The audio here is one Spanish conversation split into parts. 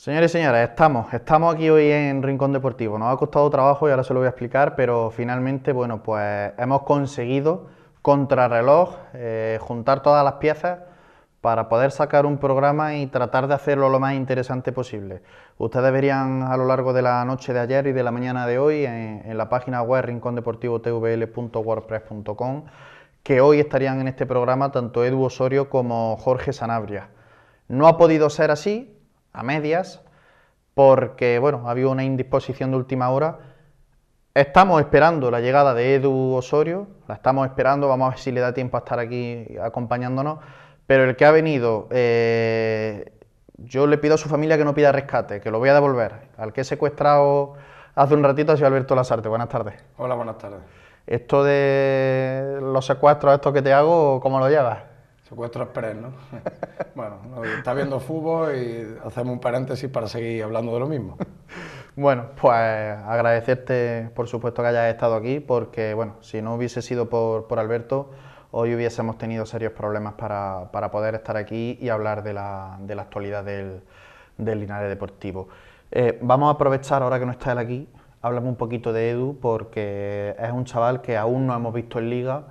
Señores y señores, estamos, estamos aquí hoy en Rincón Deportivo. Nos ha costado trabajo y ahora se lo voy a explicar, pero finalmente, bueno, pues hemos conseguido contrarreloj reloj, eh, juntar todas las piezas para poder sacar un programa y tratar de hacerlo lo más interesante posible. Ustedes verían a lo largo de la noche de ayer y de la mañana de hoy en, la página web rincondeportivotvl.wordpress.com que hoy estarían en este programa tanto Edu Osorio como Jorge Sanabria. No ha podido ser así, a medias, porque bueno, ha habido una indisposición de última hora. Estamos esperando la llegada de Edu Osorio, la estamos esperando, vamos a ver si le da tiempo a estar aquí acompañándonos, pero el que ha venido, eh, yo le pido a su familia que no pida rescate, que lo voy a devolver. Al que he secuestrado hace un ratito ha sido Alberto Lazarte. buenas tardes. Hola, buenas tardes. Esto de los secuestros, esto que te hago, ¿cómo lo llevas? Secuestro Express, ¿no? bueno, está viendo fútbol y hacemos un paréntesis para seguir hablando de lo mismo. Bueno, pues agradecerte por supuesto que hayas estado aquí, porque bueno, si no hubiese sido por, Alberto, hoy hubiésemos tenido serios problemas para, para poder estar aquí y hablar de la, de la actualidad del, del Linares Deportivo. Eh, vamos a aprovechar ahora que no está él aquí, háblame un poquito de Edu, porque es un chaval que aún no hemos visto en Liga,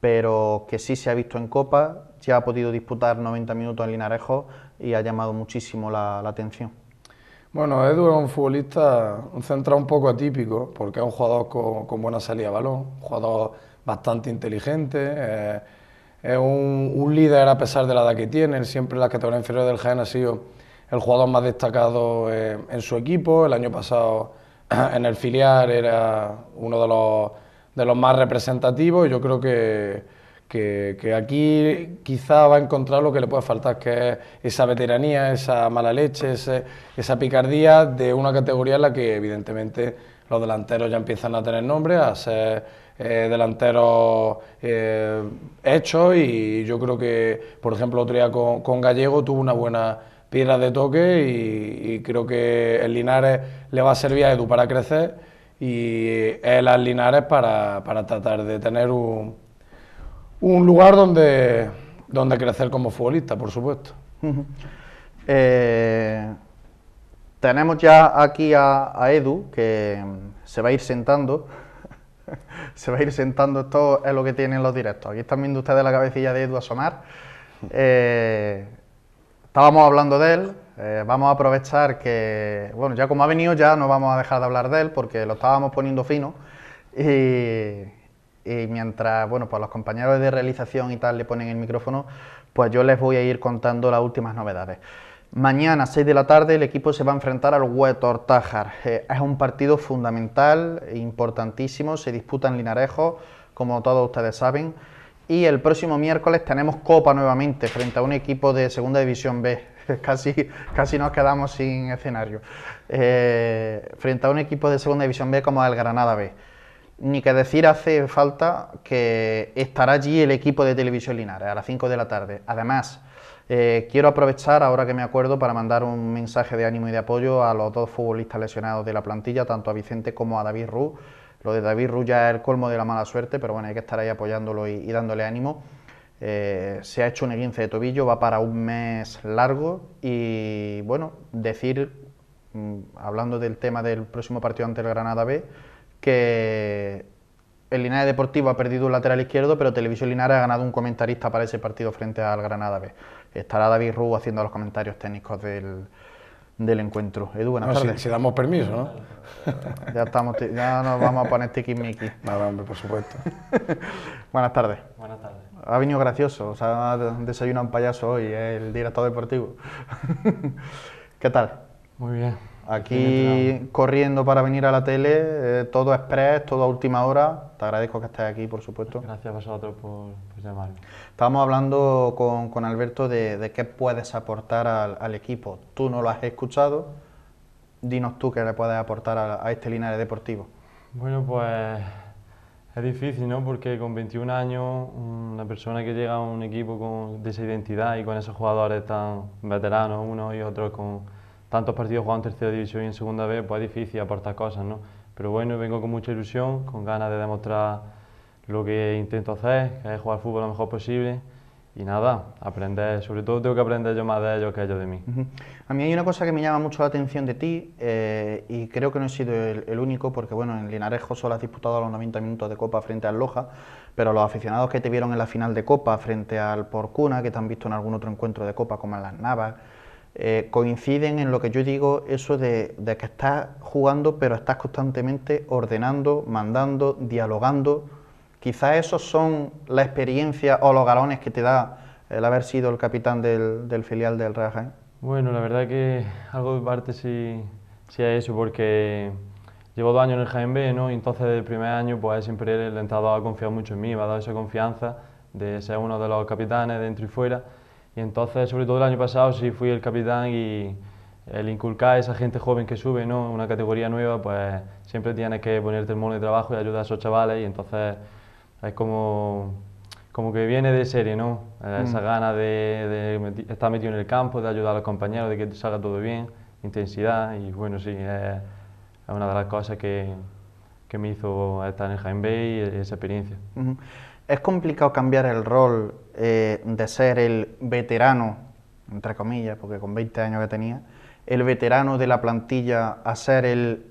pero que sí se ha visto en Copa ya ha podido disputar 90 minutos en Linarejo y ha llamado muchísimo la, atención. Bueno, Edu es un futbolista, un central un poco atípico, porque es un jugador con, buena salida de balón, un jugador bastante inteligente, eh, es un, líder a pesar de la edad que tiene, siempre en las categorías inferiores del Jaén ha sido el jugador más destacado eh, en su equipo, el año pasado en el filial era uno de los, de los más representativos, yo creo que que, aquí quizá va a encontrar lo que le puede faltar, que es esa veteranía, esa mala leche, esa picardía de una categoría en la que evidentemente los delanteros ya empiezan a tener nombre, a ser eh, delanteros eh, hechos y yo creo que, por ejemplo, otro día con, Gallego tuvo una buena piedra de toque y, creo que el Linares le va a servir a Edu para crecer y el al Linares para, para tratar de tener un un lugar donde, donde crecer como futbolista, por supuesto. Eh, tenemos ya aquí a, Edu, que se va a ir sentando. se va a ir sentando, esto es lo que tienen los directos. Aquí están viendo ustedes la cabecilla de Edu a sonar. Eh, estábamos hablando de él, eh, vamos a aprovechar que, bueno, ya como ha venido ya no vamos a dejar de hablar de él porque lo estábamos poniendo fino y, y mientras, bueno, pues los compañeros de realización y tal le ponen el micrófono, pues yo les voy a ir contando las últimas novedades. Mañana, 6 de la tarde, el equipo se va a enfrentar al Huetor Tájar. Eh, es un partido fundamental, importantísimo, se disputa en Linarejo, como todos ustedes saben. Y el próximo miércoles tenemos Copa nuevamente frente a un equipo de Segunda División B. casi, casi nos quedamos sin escenario. Eh, frente a un equipo de Segunda División B como el Granada B ni que decir hace falta que estará allí el equipo de Televisión Linares a las 5 de la tarde. Además, eh, quiero aprovechar, ahora que me acuerdo, para mandar un mensaje de ánimo y de apoyo a los dos futbolistas lesionados de la plantilla, tanto a Vicente como a David Ru. Lo de David Ruz ya es el colmo de la mala suerte, pero bueno, hay que estar ahí apoyándolo y, dándole ánimo. Eh, se ha hecho un esguince de tobillo, va para un mes largo y bueno, decir, mm, hablando del tema del próximo partido ante el Granada B, que el Linares Deportivo ha perdido un lateral izquierdo, pero Televisión Linares ha ganado un comentarista para ese partido frente al Granada B. Estará David Rubo haciendo los comentarios técnicos del, del encuentro. Edu, buenas ah, tardes. Si, damos permiso, ¿no? Ya, estamos, ya nos vamos a poner tiki Nada hombre, por supuesto. buenas tardes. Buenas tardes. Ha venido gracioso, o sea, desayuna un payaso hoy, el director deportivo. ¿Qué tal? Muy bien. Aquí corriendo para venir a la tele, eh, todo express, todo a última hora. Te agradezco que estés aquí, por supuesto. Gracias a vosotros por, llamarme. Estábamos hablando con, con Alberto de, de, qué puedes aportar al, equipo. Tú no lo has escuchado, dinos tú qué le puedes aportar a, este lineal Deportivo. Bueno, pues es difícil, ¿no? Porque con 21 años, una persona que llega a un equipo con, esa identidad y con esos jugadores tan veteranos, unos y otros con tantos partidos jugados en tercera división y en segunda vez, pues es difícil aportar cosas, ¿no? Pero bueno, vengo con mucha ilusión, con ganas de demostrar lo que intento hacer, que es jugar fútbol lo mejor posible y nada, aprender, sobre todo tengo que aprender yo más de ellos que ellos de mí. A mí hay una cosa que me llama mucho la atención de ti eh, y creo que no he sido el, único porque bueno, en Linarejo solo has disputado los 90 minutos de Copa frente al Loja, pero los aficionados que te vieron en la final de Copa frente al Porcuna, que te han visto en algún otro encuentro de Copa como en las Navas, eh, coinciden en lo que yo digo, eso de, que estás jugando, pero estás constantemente ordenando, mandando, dialogando. Quizás esos son la experiencia o los galones que te da el haber sido el capitán del, filial del Real Bueno, la verdad que algo de parte sí, es eso, porque llevo dos años en el Jaén B, ¿no? Y entonces desde el primer año, pues siempre el entrenador ha confiado mucho en mí, me ha dado esa confianza de ser uno de los capitanes dentro y fuera. Y entonces, sobre todo el año pasado, sí fui el capitán y el inculcar a esa gente joven que sube, ¿no? Una categoría nueva, pues siempre tienes que ponerte el mono de trabajo y ayudar a esos chavales y entonces es como, como que viene de serie, ¿no? Eh, mm. Esa gana de, estar metido en el campo, de ayudar a los compañeros, de que salga todo bien, intensidad y bueno, sí, es, una de las cosas que, que me hizo estar en Jaime Bay e-, esa experiencia. ¿Es complicado cambiar el rol eh, de ser el veterano, entre comillas, porque con 20 años que tenía, el veterano de la plantilla a ser el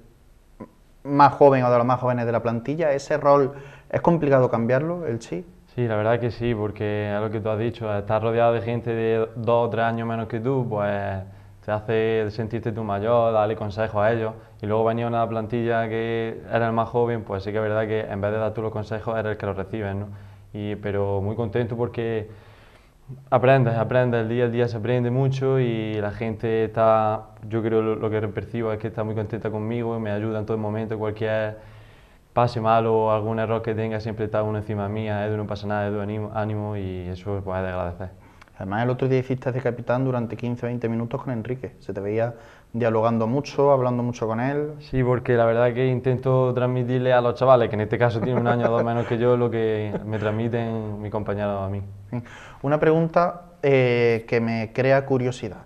más joven o de los más jóvenes de la plantilla, ese rol es complicado cambiarlo, el sí. Sí, la verdad que sí, porque a lo que tú has dicho, estar rodeado de gente de dos o tres años menos que tú, pues te hace sentirte tú mayor, darle consejos a ellos. Y luego venía una plantilla que era el más joven, pues sí que es verdad que en vez de dar tú los consejos, era el que los recibe, ¿no? Y, pero muy contento porque aprendes, aprendes, el día a día se aprende mucho y la gente está, yo creo lo, que percibo es que está muy contenta conmigo me ayuda en todo momento, cualquier pase malo o algún error que tenga siempre está uno encima mía, Edu no pasa nada, Edu ánimo, y eso pues, es de agradecer. Además, el otro día hiciste de capitán durante 15 20 minutos con Enrique. Se te veía dialogando mucho, hablando mucho con él. Sí, porque la verdad que intento transmitirle a los chavales, que en este caso tienen un año o dos menos que yo, lo que me transmiten mi compañero a mí. Una pregunta eh, que me crea curiosidad.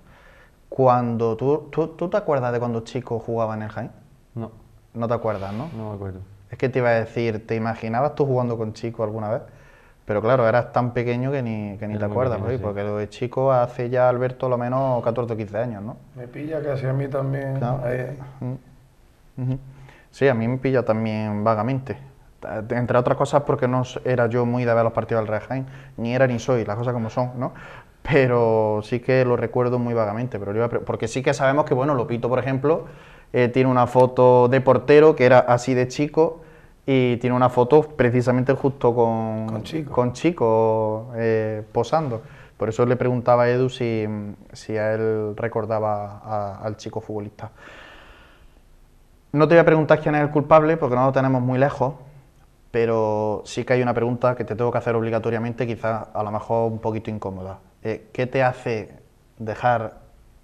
Cuando tú, tú, tú, te acuerdas de cuando chico jugaba en el Jaén? No. No te acuerdas, ¿no? No me acuerdo. Es que te iba a decir, ¿te imaginabas tú jugando con chico alguna vez? Pero claro, eras tan pequeño que ni, te acuerdas, porque lo de chico hace ya Alberto lo menos 14 o 15 años, ¿no? Me pilla que casi a mí también. Mm, sí, a mí me pilla también vagamente. Entre otras cosas porque no era yo muy de ver los partidos del Real ni era ni soy, las cosas como son, ¿no? Pero sí que lo recuerdo muy vagamente, pero porque sí que sabemos que, bueno, Lopito, por ejemplo, eh, tiene una foto de portero que era así de chico, y tiene una foto precisamente justo con, con Chico, eh, posando. Por eso le preguntaba a Edu si, si a él recordaba al chico futbolista. No te voy a preguntar quién es el culpable porque no lo tenemos muy lejos, pero sí que hay una pregunta que te tengo que hacer obligatoriamente, quizás a lo mejor un poquito incómoda. Eh, ¿Qué te hace dejar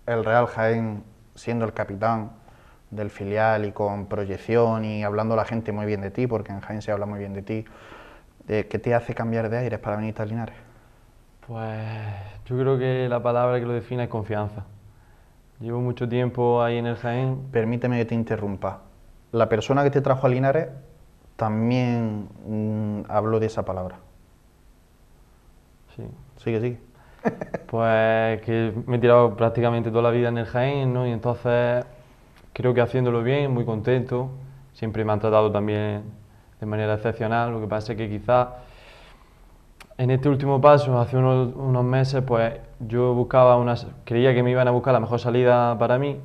el Real Jaén siendo el capitán del filial y con proyección y hablando a la gente muy bien de ti, porque en Jaén se habla muy bien de ti, de ¿qué te hace cambiar de aires para venir a Linares? Pues yo creo que la palabra que lo define es confianza. Llevo mucho tiempo ahí en el Jaén. Permíteme que te interrumpa. La persona que te trajo a Linares también mm, habló de esa palabra. Sí. Sigue, sigue. Pues que me he tirado prácticamente toda la vida en el Jaén, ¿no? Y entonces creo que haciéndolo bien, muy contento. Siempre me han tratado también de manera excepcional. Lo que pasa es que quizá en este último paso, hace unos, unos, meses, pues yo buscaba unas, creía que me iban a buscar la mejor salida para mí,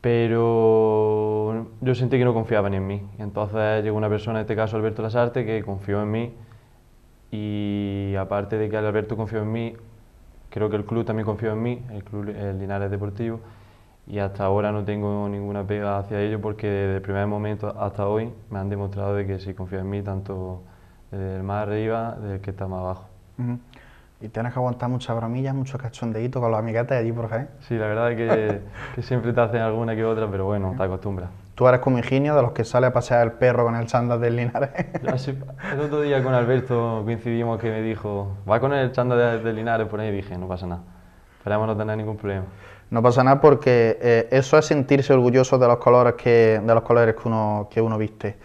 pero yo sentí que no confiaban en mí. Entonces llegó una persona, en este caso Alberto Lasarte, que confió en mí y aparte de que Alberto confió en mí, creo que el club también confió en mí, el club el Linares Deportivo y hasta ahora no tengo ninguna pega hacia ello porque desde el primer momento hasta hoy me han demostrado de que si confían en mí, tanto del más arriba, del que está más abajo. Y tienes que aguantar muchas bromillas, muchos cachondeitos con los de allí por ejemplo Sí, la verdad es que, siempre te hacen alguna que otra, pero bueno, te acostumbras. Tú eres como Ingenio, de los que sale a pasear el perro con el chándal del Linares. el otro día con Alberto coincidimos que me dijo, va con el chándal del Linares por ahí, dije, no pasa nada, esperamos no tener ningún problema. No pasa nada porque eh, eso es sentirse orgulloso de los colores que, de los colores que, uno, que uno viste.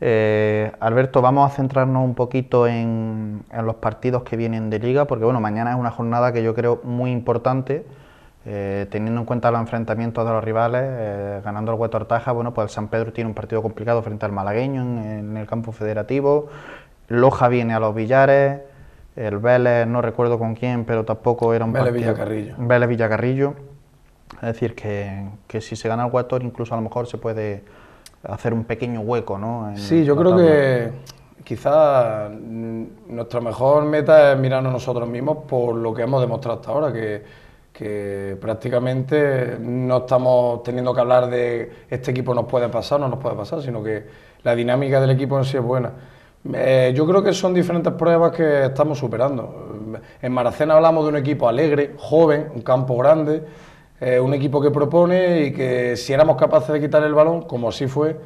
Eh, Alberto, vamos a centrarnos un poquito en, los partidos que vienen de liga, porque bueno, mañana es una jornada que yo creo muy importante, eh, teniendo en cuenta los enfrentamientos de los rivales, ganando el Hueto Artaja, bueno, pues el San Pedro tiene un partido complicado frente al malagueño en, el campo federativo, Loja viene a los Villares, el Vélez, no recuerdo con quién, pero tampoco era un Vélez Vélez Villacarrillo. Es decir, que, que si se gana el Wator, incluso a lo mejor se puede hacer un pequeño hueco, ¿no? sí, yo creo que quizás nuestra mejor meta es mirarnos nosotros mismos por lo que hemos demostrado hasta ahora, que, que prácticamente no estamos teniendo que hablar de este equipo nos puede pasar, no nos puede pasar, sino que la dinámica del equipo en sí es buena. Eh, yo creo que son diferentes pruebas que estamos superando. En Maracena hablamos de un equipo alegre, joven, un campo grande, eh, un equipo que propone y que si éramos capaces de quitar el balón, como así fue,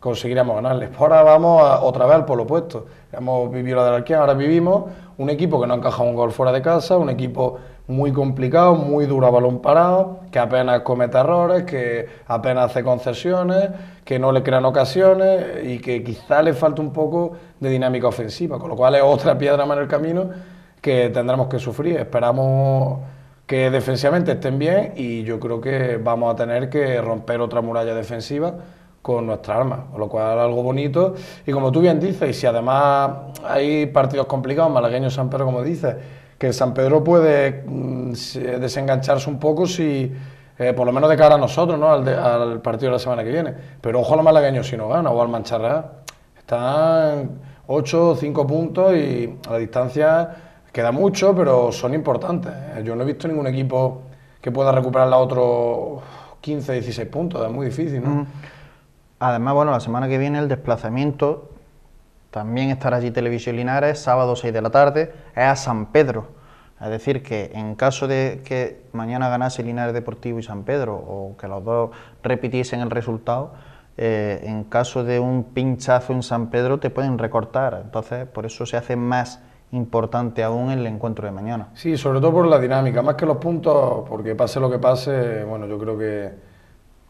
conseguiríamos ganarles. Ahora vamos otra vez al polo opuesto. Hemos vivido la delarquía, ahora vivimos un equipo que no encaja un gol fuera de casa, un equipo muy complicado, muy duro a balón parado, que apenas comete errores, que apenas hace concesiones, que no le crean ocasiones y que quizá le falta un poco de dinámica ofensiva, con lo cual es otra piedra más en el camino que tendremos que sufrir. Esperamos que defensivamente estén bien y yo creo que vamos a tener que romper otra muralla defensiva con nuestra arma, lo cual es algo bonito. Y como tú bien dices, y si además hay partidos complicados, malagueño San Pedro, como dices, que San Pedro puede mm, desengancharse un poco si, eh, por lo menos de cara a nosotros, ¿no? Al, partido de la semana que viene. Pero ojo a los malagueños si no gana o al Mancharra. Están 8 o 5 puntos y a la distancia Queda mucho, pero son importantes. ¿eh? Yo no he visto ningún equipo que pueda recuperar la otros 15, 16 puntos. Es muy difícil, ¿no? Además, bueno, la semana que viene el desplazamiento también estará allí Televisión Linares, sábado 6 de la tarde, es a San Pedro. Es decir, que en caso de que mañana ganase Linares Deportivo y San Pedro, o que los dos repitiesen el resultado, eh, en caso de un pinchazo en San Pedro te pueden recortar. Entonces, por eso se hace más importante aún en el encuentro de mañana. Sí, sobre todo por la dinámica, más que los puntos, porque pase lo que pase, bueno, yo creo que,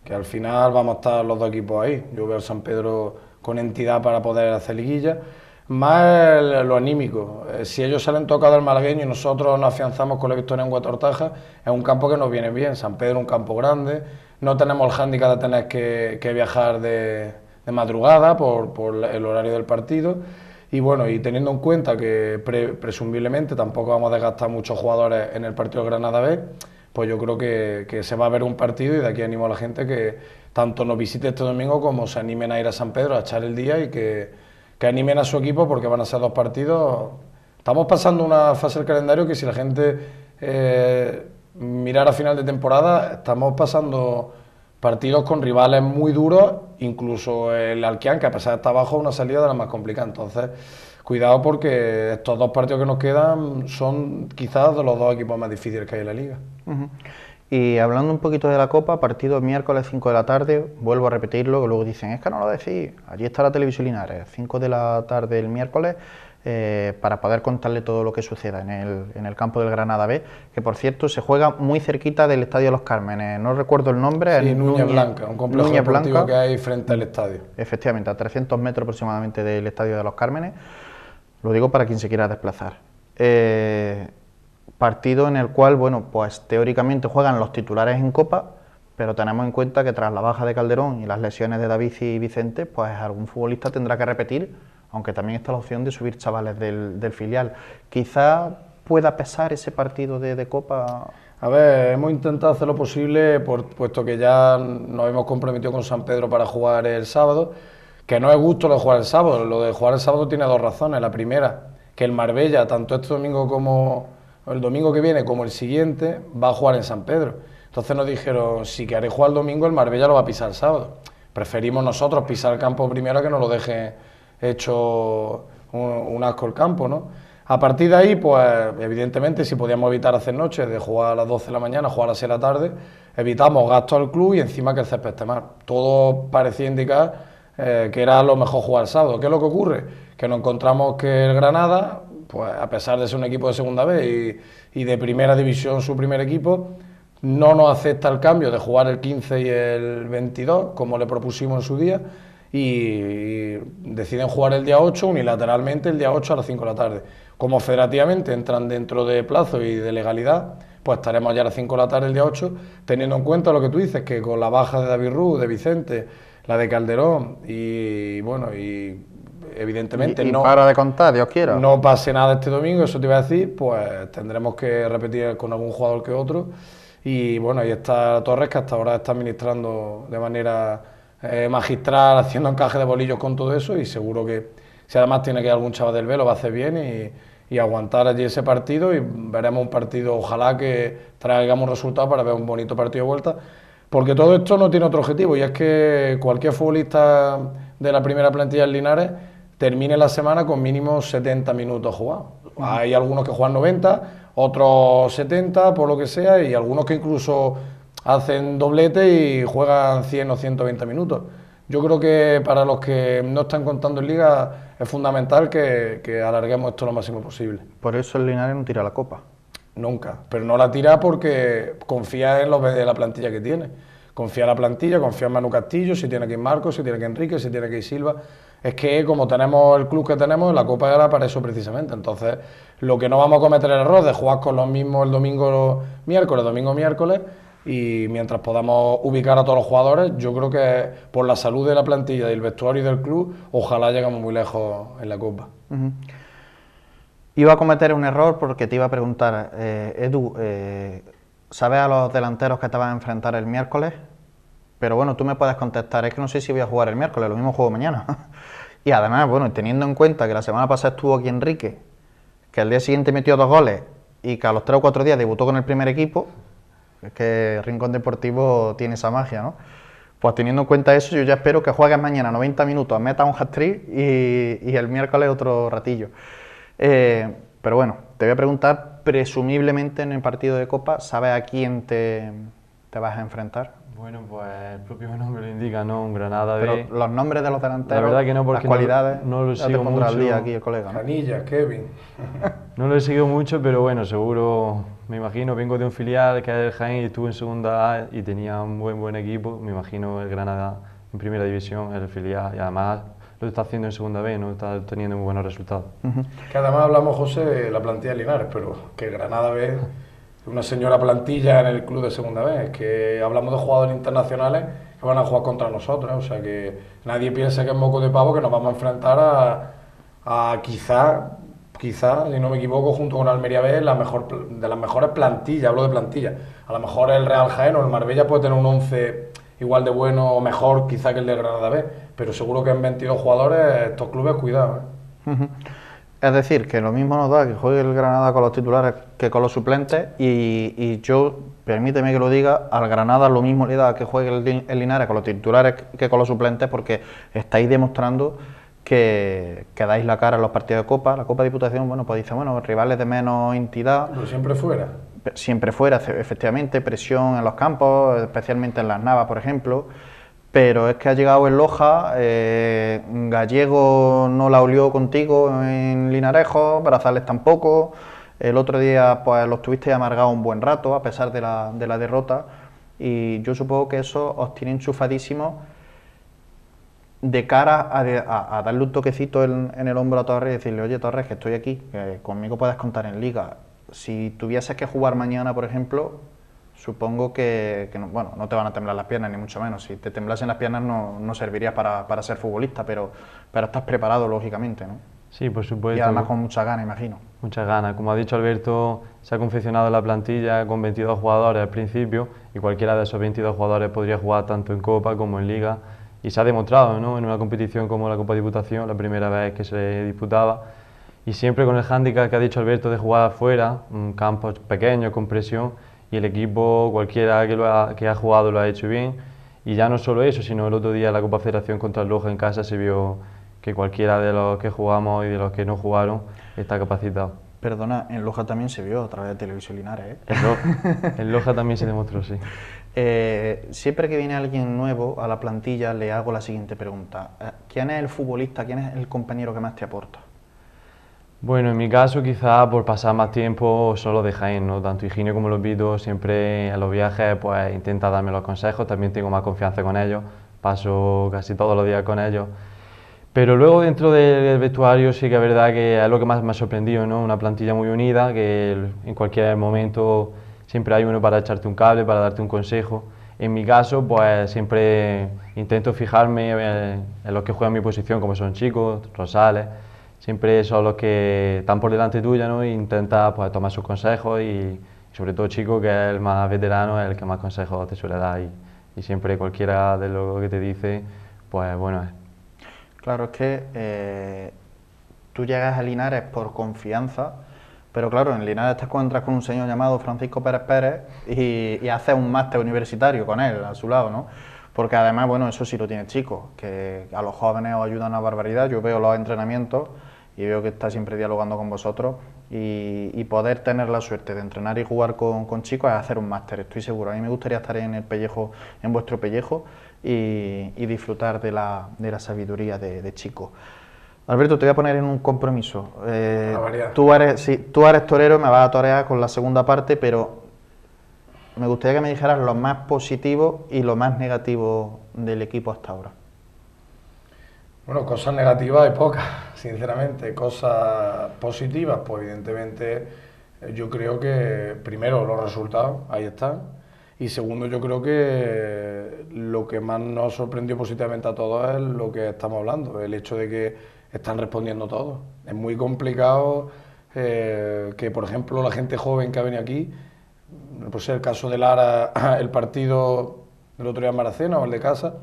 que al final vamos a estar los dos equipos ahí. Yo veo a San Pedro con entidad para poder hacer liguilla, más lo anímico. Eh, si ellos salen tocados al malagueño y nosotros nos afianzamos con la victoria en Guatortaja, es un campo que nos viene bien. San Pedro un campo grande, no tenemos el hándicap de tener que, que viajar de, de madrugada por, por el horario del partido. Y bueno, y teniendo en cuenta que presumiblemente tampoco vamos a desgastar muchos jugadores en el partido Granada B, pues yo creo que, se va a ver un partido y de aquí animo a la gente que tanto nos visite este domingo como se animen a ir a San Pedro a echar el día y que, animen a su equipo porque van a ser dos partidos. Estamos pasando una fase del calendario que si la gente eh, mirara final de temporada, estamos pasando partidos con rivales muy duros, incluso el Alquian, que a pesar de estar abajo, una salida de la más complicada. Entonces, cuidado porque estos dos partidos que nos quedan son quizás de los dos equipos más difíciles que hay en la liga. Y hablando un poquito de la Copa, partido miércoles 5 de la tarde, vuelvo a repetirlo, que luego dicen, es que no lo decís, allí está la televisión Linares, 5 de la tarde el miércoles, eh, para poder contarle todo lo que suceda en el, en el, campo del Granada B, que por cierto se juega muy cerquita del Estadio de Los Cármenes, no recuerdo el nombre. Y Blanca, un complejo deportivo que hay frente al estadio. Efectivamente, a 300 metros aproximadamente del Estadio de Los Cármenes, lo digo para quien se quiera desplazar. Eh, partido en el cual, bueno, pues teóricamente juegan los titulares en Copa, pero tenemos en cuenta que tras la baja de Calderón y las lesiones de David y Vicente, pues algún futbolista tendrá que repetir aunque también está la opción de subir chavales del, filial. Quizá pueda pesar ese partido de, Copa. A ver, hemos intentado hacer lo posible, puesto que ya nos hemos comprometido con San Pedro para jugar el sábado, que no es gusto lo de jugar el sábado. Lo de jugar el sábado tiene dos razones. La primera, que el Marbella, tanto este domingo como el domingo que viene, como el siguiente, va a jugar en San Pedro. Entonces nos dijeron, si queréis jugar el domingo, el Marbella lo va a pisar el sábado. Preferimos nosotros pisar el campo primero que nos lo dejen hecho un, asco el campo, ¿no? A partir de ahí, pues evidentemente, si podíamos evitar hacer noches de jugar a las 12 de la mañana, jugar a las 6 de la tarde, evitamos gasto al club y encima que el césped esté mal. Todo parecía indicar eh, que era lo mejor jugar el sábado. ¿Qué es lo que ocurre? Que nos encontramos que el Granada, pues a pesar de ser un equipo de segunda vez y, y de primera división su primer equipo, no nos acepta el cambio de jugar el 15 y el 22, como le propusimos en su día, y deciden jugar el día 8 unilateralmente el día 8 a las 5 de la tarde. Como federativamente entran dentro de plazo y de legalidad, pues estaremos ya a las 5 de la tarde el día 8, teniendo en cuenta lo que tú dices, que con la baja de David Ruz, de Vicente, la de Calderón y bueno, y evidentemente no. Para de contar, Dios quiera. No pase nada este domingo, eso te iba a decir, pues tendremos que repetir con algún jugador que otro. Y bueno, ahí está Torres, que hasta ahora está administrando de manera eh, magistral haciendo encaje de bolillos con todo eso y seguro que si además tiene que ir algún chaval del Velo va a hacer bien y, y, aguantar allí ese partido y veremos un partido, ojalá que traigamos resultado para ver un bonito partido de vuelta, porque todo esto no tiene otro objetivo y es que cualquier futbolista de la primera plantilla en Linares termine la semana con mínimo 70 minutos jugados. Hay algunos que juegan 90, otros 70, por lo que sea, y algunos que incluso hacen doblete y juegan 100 o 120 minutos. Yo creo que para los que no están contando en liga es fundamental que, alarguemos esto lo máximo posible. Por eso el Linares no tira la copa. Nunca, pero no la tira porque confía en, los, de la plantilla que tiene. Confía en la plantilla, confía en Manu Castillo, si tiene que ir Marcos, si tiene que ir Enrique, si tiene que ir Silva. Es que como tenemos el club que tenemos, la Copa era para eso precisamente. Entonces, lo que no vamos a cometer el error de jugar con los mismos el domingo miércoles, domingo miércoles, y mientras podamos ubicar a todos los jugadores, yo creo que por la salud de la plantilla, del vestuario y del club, ojalá llegamos muy lejos en la Copa. Iba a cometer un error porque te iba a preguntar, eh, Edu, eh, ¿sabes a los delanteros que te van a enfrentar el miércoles? Pero bueno, tú me puedes contestar, es que no sé si voy a jugar el miércoles, lo mismo juego mañana. y además, bueno, teniendo en cuenta que la semana pasada estuvo aquí Enrique, que al día siguiente metió dos goles y que a los tres o cuatro días debutó con el primer equipo, es que Rincón Deportivo tiene esa magia, ¿no? Pues teniendo en cuenta eso, yo ya espero que juegues mañana 90 minutos, a meta un hat-trick y, el miércoles otro ratillo. Eh, pero bueno, te voy a preguntar, presumiblemente en el partido de Copa, ¿sabes a quién te, te vas a enfrentar? Bueno, pues el propio nombre lo indica, ¿no? Un Granada Pero los nombres de los delanteros, la verdad que no, porque las cualidades, no, no lo sigo mucho. aquí el colega. Kevin. no lo he seguido mucho, pero bueno, seguro me imagino, vengo de un filial que es el Jaén y estuve en segunda A y tenía un buen, buen equipo, me imagino el Granada en primera división, el filial, y además lo está haciendo en segunda B, no está teniendo muy buenos resultados. Que además hablamos, José, de la plantilla de Linares, pero que Granada B una señora plantilla en el club de segunda vez, que hablamos de jugadores internacionales que van a jugar contra nosotros, ¿eh? o sea que nadie piensa que es moco de pavo que nos vamos a enfrentar a, a quizá quizás, si no me equivoco, junto con Almería B, la mejor, de las mejores plantillas, hablo de plantilla. A lo mejor el Real Jaén o el Marbella puede tener un 11 igual de bueno o mejor quizá que el de Granada B, pero seguro que en 22 jugadores estos clubes, cuidado. ¿eh? Es decir, que lo mismo nos da que juegue el Granada con los titulares que con los suplentes y, yo, permíteme que lo diga, al Granada lo mismo le da que juegue el, el Linares con los titulares que con los suplentes porque estáis demostrando que, dais la cara a los partidos de Copa. La Copa de Diputación, bueno, pues dice, bueno, rivales de menos entidad. Pero siempre fuera. Siempre fuera, efectivamente, presión en los campos, especialmente en las Navas, por ejemplo. Pero es que ha llegado en Loja, eh, Gallego no la olió contigo en Linarejo, Brazales tampoco. El otro día pues los tuviste amargado un buen rato a pesar de la, de la derrota y yo supongo que eso os tiene enchufadísimo de cara a, darle un toquecito en, el hombro a Torres y decirle, oye Torres, que estoy aquí, que conmigo puedes contar en liga. Si tuvieses que jugar mañana, por ejemplo, supongo que, no, bueno, no te van a temblar las piernas, ni mucho menos. Si te temblasen las piernas no, no servirías para, ser futbolista, pero, pero estás preparado, lógicamente, Sí, por supuesto. Y además con mucha gana, imagino. Muchas ganas, Como ha dicho Alberto, se ha confeccionado la plantilla con 22 jugadores al principio y cualquiera de esos 22 jugadores podría jugar tanto en Copa como en Liga y se ha demostrado ¿no? en una competición como la Copa Diputación, la primera vez que se disputaba, y siempre con el hándicap que ha dicho Alberto de jugar afuera, campo pequeño, con presión, y el equipo, cualquiera que, ha, que ha jugado lo ha hecho bien, y ya no solo eso, sino el otro día en la Copa Federación contra el Loja en casa se vio que cualquiera de los que jugamos y de los que no jugaron está capacitado. Perdona, en Loja también se vio a través de Televisión Linares, ¿eh? en Loja también se demostró, sí. Eh, siempre que viene alguien nuevo a la plantilla le hago la siguiente pregunta. Eh, ¿Quién es el futbolista, quién es el compañero que más te aporta? Bueno, en mi caso quizá por pasar más tiempo solo de Jaén, tanto Ingenio como los Vito siempre en los viajes pues intenta darme los consejos, también tengo más confianza con ellos, paso casi todos los días con ellos. Pero luego dentro del vestuario sí que es verdad que es lo que más me ha sorprendido, ¿no? una plantilla muy unida, que en cualquier momento siempre hay uno para echarte un cable, para darte un consejo. En mi caso, pues siempre intento fijarme eh, en, los que juegan mi posición, como son chicos, Rosales, siempre son los que están por delante tuya, ¿no? intenta pues, tomar sus consejos y, sobre todo Chico, que es el más veterano, es el que más consejos te suele dar y, siempre cualquiera de lo que te dice, pues bueno Claro, es que eh, tú llegas a Linares por confianza, pero claro, en Linares te encuentras con un señor llamado Francisco Pérez Pérez y, y un máster universitario con él a su lado, ¿no? Porque además, bueno, eso sí lo tiene chico, que a los jóvenes os ayuda una barbaridad. Yo veo los entrenamientos y veo que está siempre dialogando con vosotros y, poder tener la suerte de entrenar y jugar con, con chicos es hacer un máster, estoy seguro. A mí me gustaría estar en el pellejo, en vuestro pellejo y, disfrutar de la, sabiduría de, de chicos. Alberto, te voy a poner en un compromiso. Eh, tú, eres, sí, tú eres torero, me vas a torear con la segunda parte, pero me gustaría que me dijeras lo más positivo y lo más negativo del equipo hasta ahora. Bueno, cosas negativas hay pocas, sinceramente. Cosas positivas, pues evidentemente eh, yo creo que primero los resultados, ahí están. Y segundo, yo creo que eh, lo que más nos sorprendió positivamente a todos es lo que estamos hablando, el hecho de que están respondiendo todos. Es muy complicado eh, que, por ejemplo, la gente joven que ha venido aquí, pues el caso de Lara, el partido del otro día en Maracena o el de Casa,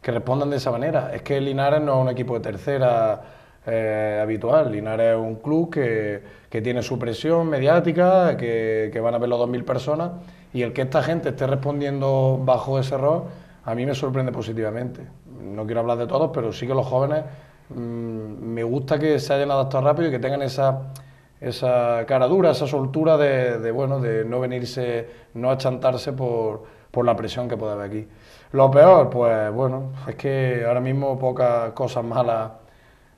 que respondan de esa manera. Es que Linares no es un equipo de tercera eh, habitual. Linares es un club que, que tiene su presión mediática, que, van a verlo 2.000 personas, y el que esta gente esté respondiendo bajo ese error, a mí me sorprende positivamente. No quiero hablar de todos, pero sí que los jóvenes Mm, me gusta que se hayan adaptado rápido y que tengan esa, esa cara dura, esa soltura de, bueno, de no venirse, no achantarse por, por la presión que puede haber aquí. Lo peor, pues bueno, es que ahora mismo pocas cosas malas.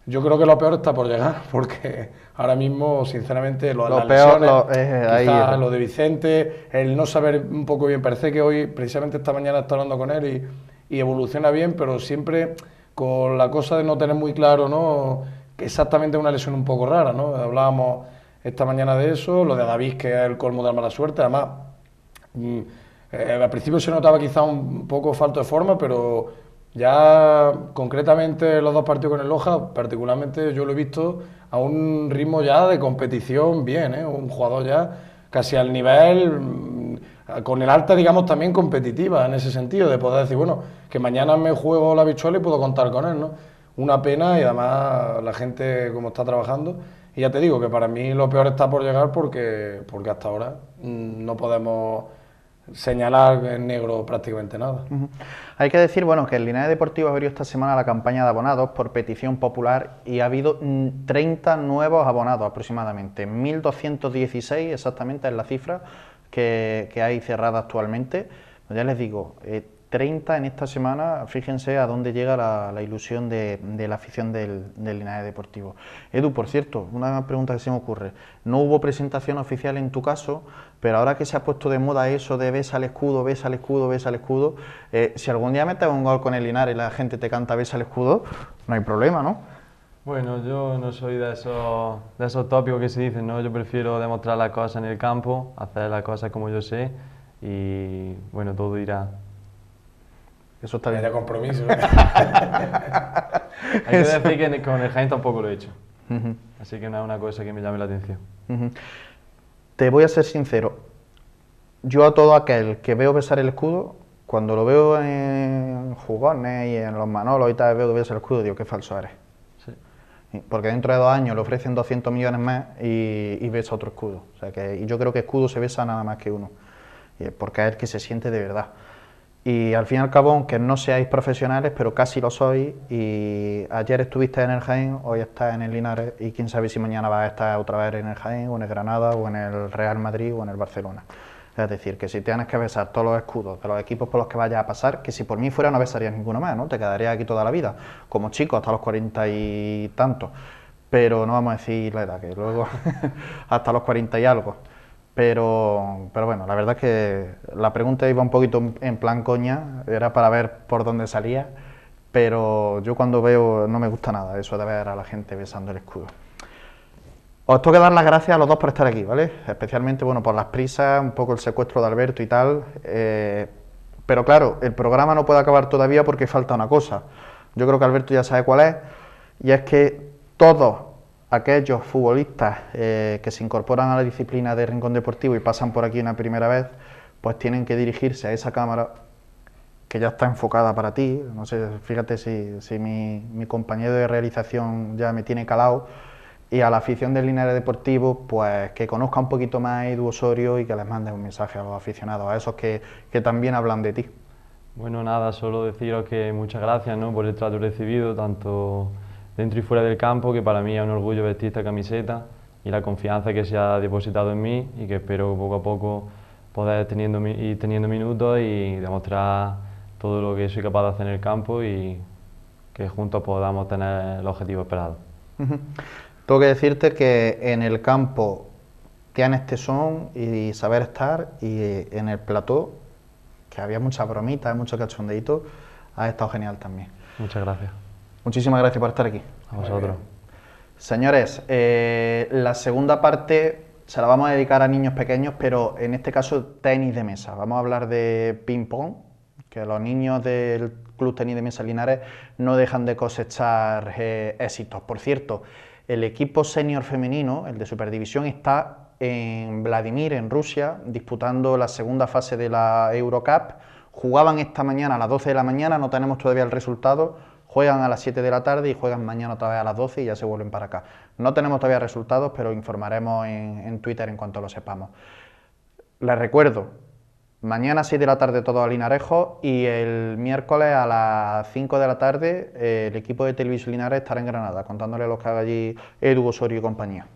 Yo creo que lo peor está por llegar, porque ahora mismo, sinceramente, lo, peor lo, eh, lo de Vicente, el no saber un poco bien. Parece que hoy, precisamente esta mañana, está hablando con él y evoluciona bien, pero siempre con la cosa de no tener muy claro, ¿no? Exactamente una lesión un poco rara, ¿no? Hablábamos esta mañana de eso, lo de David, que es el colmo de la mala suerte, además, mm, eh, al principio se notaba quizá un poco falto de forma, pero ya concretamente los dos partidos con el Loja, particularmente yo lo he visto a un ritmo ya de competición bien, ¿eh? un jugador ya casi al nivel, mm, con el alta, digamos, también competitiva en ese sentido, de poder decir, bueno, que mañana me juego la bichuela y puedo contar con él, ¿no? Una pena y además la gente como está trabajando. Y ya te digo que para mí lo peor está por llegar porque, porque hasta ahora mm, no podemos señalar en negro prácticamente nada. Hay que decir, bueno, que el Linares Deportivo abrió esta semana la campaña de abonados por petición popular y ha habido 30 mm, nuevos abonados aproximadamente, 1.216 exactamente es la cifra que, que hay cerrada actualmente. Ya les digo, eh, 30 en esta semana, fíjense a dónde llega la, ilusión de, la afición del, del Linares Deportivo. Edu, por cierto, una pregunta que se me ocurre. No hubo presentación oficial en tu caso, pero ahora que se ha puesto de moda eso de besa al escudo, ves al escudo, ves al escudo, eh, si algún día metes un gol con el Linares y la gente te canta ves al escudo, no hay problema, ¿no? Bueno, yo no soy de esos, de esos tópicos que se dicen, ¿no? Yo prefiero demostrar las cosas en el campo, hacer las cosas como yo sé y, bueno, todo irá. Eso está bien. Era compromiso. Hay que decir que con el Jaén tampoco lo he hecho. Así que no es una cosa que me llame la atención. Te voy a ser sincero. Yo a todo aquel que veo besar el escudo, cuando lo veo en jugones y en los Manolo y tal, veo que besar el escudo, digo, qué falso eres. Porque dentro de dos años le ofrecen 200 millones más y, y besa otro escudo. y yo creo que escudo se besa nada más que uno. Y porque es el que se siente de verdad. Y al fin y al cabo, aunque no seáis profesionales, pero casi lo sois, y ayer estuviste en el Jaén, hoy estás en el Linares, y quién sabe si mañana vas a estar otra vez en el Jaén, o en el Granada, o en el Real Madrid, o en el Barcelona. Es decir, que si tienes que besar todos los escudos de los equipos por los que vayas a pasar, que si por mí fuera no besarías ninguno más, ¿no? Te quedarías aquí toda la vida, como chico, hasta los cuarenta y tantos. Pero no vamos a decir la edad, que luego hasta los cuarenta y algo. Pero, pero bueno, la verdad es que la pregunta iba un poquito en plan coña, era para ver por dónde salía, pero yo cuando veo no me gusta nada eso de ver a la gente besando el escudo. Os tengo que dar las gracias a los dos por estar aquí, ¿vale? Especialmente, bueno, por las prisas, un poco el secuestro de Alberto y tal. Eh, pero claro, el programa no puede acabar todavía porque falta una cosa. Yo creo que Alberto ya sabe cuál es, y es que todos aquellos futbolistas eh, que se incorporan a la disciplina de Rincón Deportivo y pasan por aquí una primera vez, pues tienen que dirigirse a esa cámara que ya está enfocada para ti. No sé, fíjate si, mi, compañero de realización ya me tiene calado. Y a la afición del Linares Deportivo, pues que conozca un poquito más a Edu Osorio y que les mande un mensaje a los aficionados, a esos que, también hablan de ti. Bueno, nada, solo deciros que muchas gracias ¿no? por el trato recibido, tanto dentro y fuera del campo, que para mí es un orgullo vestir esta camiseta y la confianza que se ha depositado en mí y que espero poco a poco poder teniendo, ir teniendo minutos y demostrar todo lo que soy capaz de hacer en el campo y que juntos podamos tener el objetivo esperado. Tengo que decirte que en el campo tienes tesón y saber estar y en el plató, que había mucha bromita, mucho cachondeito, ha estado genial también. Muchas gracias. Muchísimas gracias por estar aquí. A vosotros. Señores, eh, la segunda parte se la vamos a dedicar a niños pequeños, pero en este caso tenis de mesa. Vamos a hablar de ping-pong, que los niños del Club Tenis de Mesa Linares no dejan de cosechar eh, éxitos. Por cierto, el equipo senior femenino, el de Superdivisión, está en Vladimir, en Rusia, disputando la segunda fase de la Eurocup. Jugaban esta mañana a las 12 de la mañana, no tenemos todavía el resultado Juegan a las 7 de la tarde y juegan mañana otra vez a las 12 y ya se vuelven para acá. No tenemos todavía resultados, pero informaremos en, Twitter en cuanto lo sepamos. Les recuerdo, mañana a 6 de la tarde todo a Linarejo y el miércoles a las 5 de la tarde eh, el equipo de Televisión Linares estará en Granada, contándole lo los que haga allí Edu Osorio y compañía.